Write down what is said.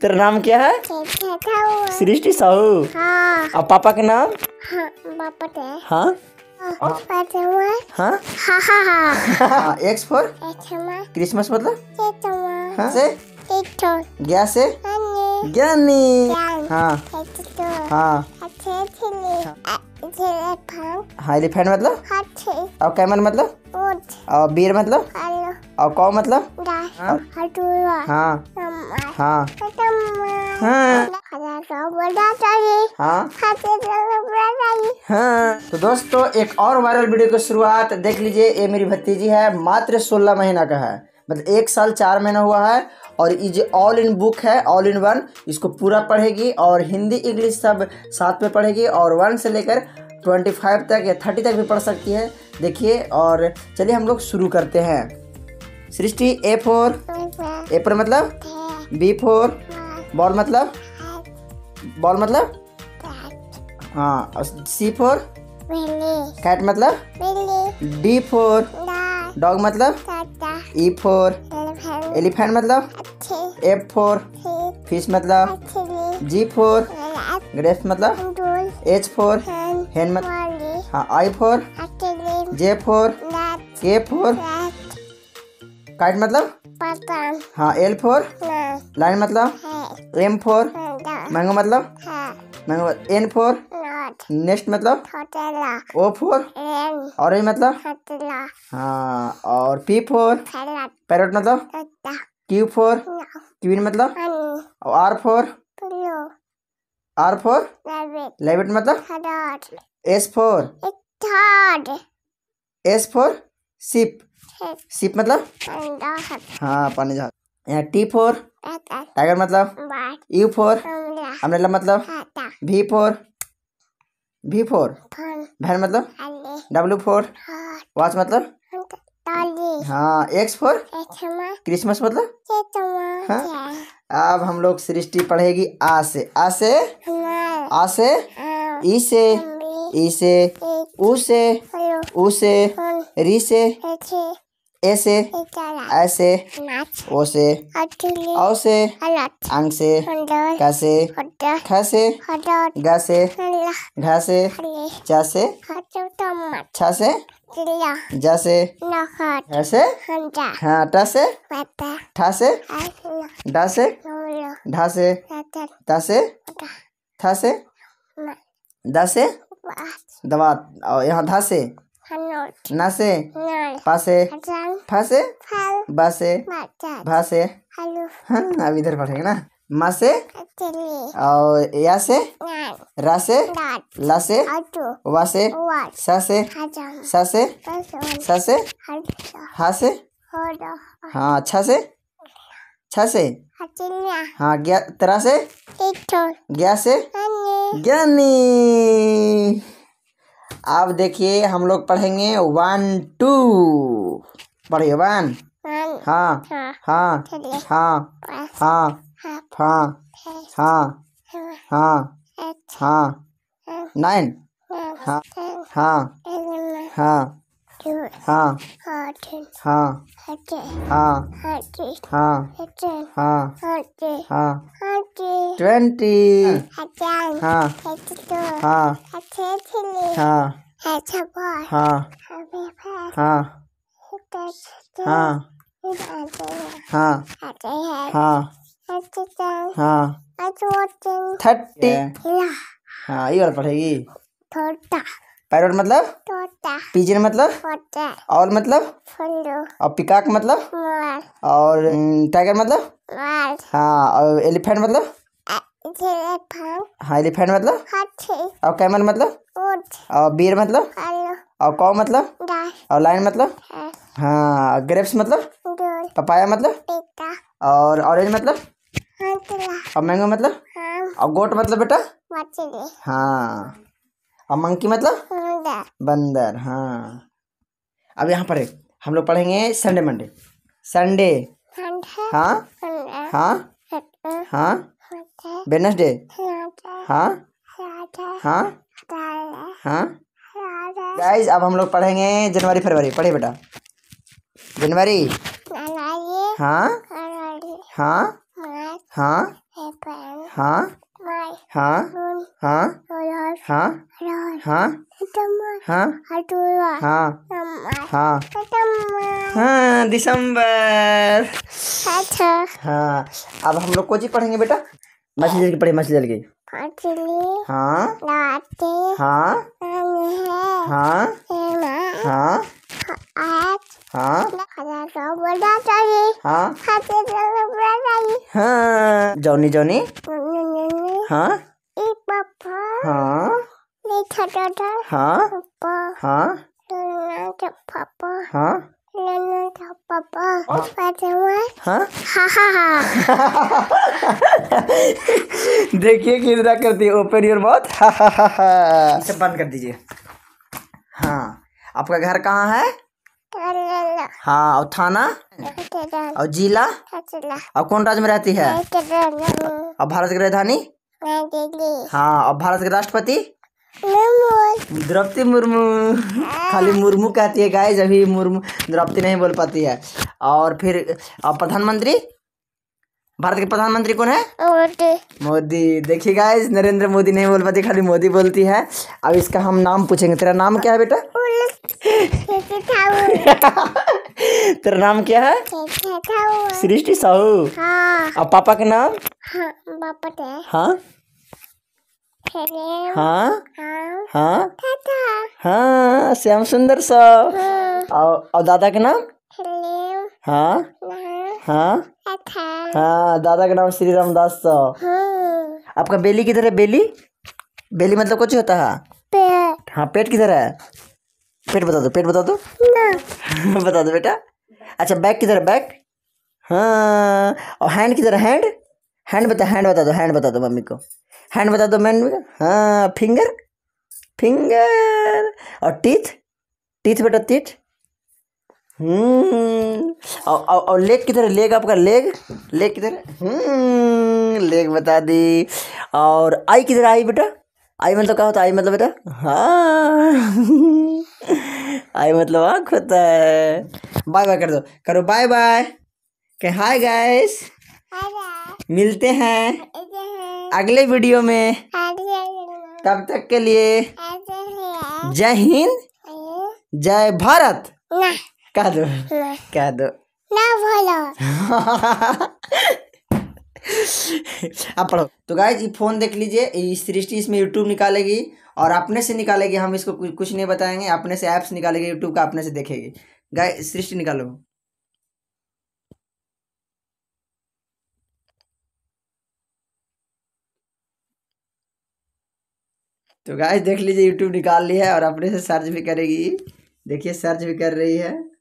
तेरा नाम क्या है सृष्टि साहू हाँ। और पापा का नाम हाँ पापा तो हाँ हाँ क्रिसमस मतलब हाँ। से से ज्ञानी हाँ एलिफेंट हाँ। हाँ। मतलब और कैमल मतलब और बीर मतलब और कौ मतलब हाँ हाँ हाँ हाँ।, हाँ।, हाँ तो दोस्तों एक और वायरल वीडियो की शुरुआत देख लीजिए ये मेरी भतीजी है मात्र सोलह महीना का है मतलब एक साल चार महीना हुआ है और ये जो ऑल इन बुक है ऑल इन वन इसको पूरा पढ़ेगी और हिंदी इंग्लिश सब साथ में पढ़ेगी और वन से लेकर ट्वेंटी फाइव तक या थर्टी तक भी पढ़ सकती है देखिए और चलिए हम लोग शुरू करते हैं Srishti A for A for मतलब बी फोर बॉल मतलब बॉल मतलब हाँ सी फोर कैट मतलब डी फोर डॉग मतलब ई फोर एलिफेंट मतलब एफ फोर फिश मतलब जी फोर ग्रेप्स मतलब एच फोर हेन मतलब हाँ I for J for K for kite मतलब? हाँ, हाँ। मतलब हाँ एल फोर लाइन मतलब एम फोर मैंगो मतलब मैंगो एन फोर नेक्स्ट मतलब ओ फोर ऑरेंज मतलब हाँ, मतलब मतलब? हाँ और पी फोर पैरट मतलब क्यू फोर क्वीन मतलब और R for R for rabbit मतलब S for S for ship ship मतलब हाँ पानी जहाज यहाँ टी फोर टाइगर मतलब यू फोर अम्ब्रेला मतलब हाँ, भी फोर भी फोर भैन मतलब डब्लू फोर हाँ। वॉच मतलब हाँ एक्स फोर क्रिसमस मतलब हाँ। अब हम लोग सृष्टि पढ़ेगी आ से आ से आ से ई से ई से उ से उसे री से ऐसे ऐसे ओसे औसे अंग से कसे खसे गसे घसे चसे छसे जसे ऐसे हाँ टसे ठसे डसे ढसे तसे थसे दसे दवा यहाँ धसे নাচে पासे ফাঁসে বাসে ভাসে अब इधर पढ़ेंगे ना माँ और या से रा से ला से वा से सा हाँ अच्छा से अच्छा से हाँ गया तरह से गया से ज्ञानी अब देखिए हम लोग पढ़ेंगे वन टू पढ़िए वन हाँ हाँ हाँ, हाँ हाँ हाँ हाँ हाँ हाँ हाँ हाँ नाइन हाँ हाँ हाँ हाँ हाँ हाँ हाँ ट्वेंटी हाँ हाँ हाँ हाँ हाँ हाँ हाँ हाँ हाँ थर्टी हाँ ये वाला पढ़ेगी थर्टा पैरोट मतलब पिजन मतलब और मतलब और पिकाक मतलब और टाइगर मतलब हाँ और एलिफेंट मतलब हाँ एलिफेंट मतलब और कैमल मतलब और बीर मतलब और कौ मतलब और लाइन मतलब हाँ ग्रेप्स मतलब पपाया मतलब और ऑरेंज मतलब और मैंगो मतलब हाँ। और गोट मतलब बेटा हाँ और मंकी मतलब बंदर हाँ अब यहाँ पर हम लोग पढ़ेंगे संडे मंडे संडे हाँ हाँ हाँ वेनसडे हाँ हाँ हाँ गाइज अब हम लोग पढ़ेंगे जनवरी फरवरी पढ़े बेटा जनवरी हाँ हाँ हाँ हाँ हाँ हाँ हाँ हाँ हाँ हाँ हाँ हाँ दिसंबर हाँ? हाँ।, हाँ।, अच्छा। हाँ अब हम लोग कोची पढ़ेंगे बेटा मछली जल के पढ़े मछली जल गई हाँ हाँ हाँ हाँ हाँ हाँ जौनी जौनी हाँ हाँ छोटा था हाँ हाँ पापा हाँ पापा हाँ देखिए किधरा करती है ओपन योर माउथ इसे बंद कर दीजिए हाँ आपका घर कहाँ है हाँ और थाना और जिला और कौन राज्य में रहती है और भारत की राजधानी हाँ और भारत के राष्ट्रपति द्रौपदी मुर्मू हाँ। खाली मुर्मू कहती है गाइस अभी मुर्मू द्रौपदी नहीं बोल पाती है और फिर प्रधानमंत्री भारत के प्रधानमंत्री कौन है मोदी देखिए गाइस नरेंद्र मोदी नहीं बोल पाती खाली मोदी बोलती है अब इसका हम नाम पूछेंगे तेरा नाम क्या है बेटा तेरा नाम क्या है सृष्टि साहू और हाँ। पापा का नाम हाँ हाँ हाँ हाँ, हाँ श्याम सुंदर सब हाँ। और और दादा के नाम हाँ हाँ हाँ, अच्छा। हाँ दादा का नाम श्री रामदास सब आपका बेली किधर है बेली बेली मतलब कुछ होता है पेट हाँ पेट किधर है पेट बता दो पेट बता दो बता दो बेटा अच्छा बैग किधर है बैग हाँ और हैंड किधर है हैंड हैंड बता हैंड बता दो हैंड बता दो मम्मी को हैंड बता दो मैन हाँ फिंगर फिंगर और टीथ टीथ बेटा टीथ हम्म, और, और लेग किधर है लेग आपका लेग लेग किधर है लेग हम्म, बता दी और आई किधर आई बेटा आई मतलब क्या होता है आई मतलब बेटा हाँ आई मतलब आँख होता है बाय बाय कर दो करो बाय बाय के हाय गाइस मिलते हैं अगले वीडियो में तब तक के लिए जय हिंद जय भारत कह दो कह दो आप पढ़ो तो गाय ये फोन देख लीजिए इस सृष्टि इसमें यूट्यूब निकालेगी और अपने से निकालेगी हम इसको कुछ नहीं बताएंगे अपने से ऐप्स निकालेगी यूट्यूब का अपने से देखेगी गाय सृष्टि निकालो तो गाय देख लीजिए यूट्यूब निकाल ली है और अपने से सर्च भी करेगी देखिए सर्च भी कर रही है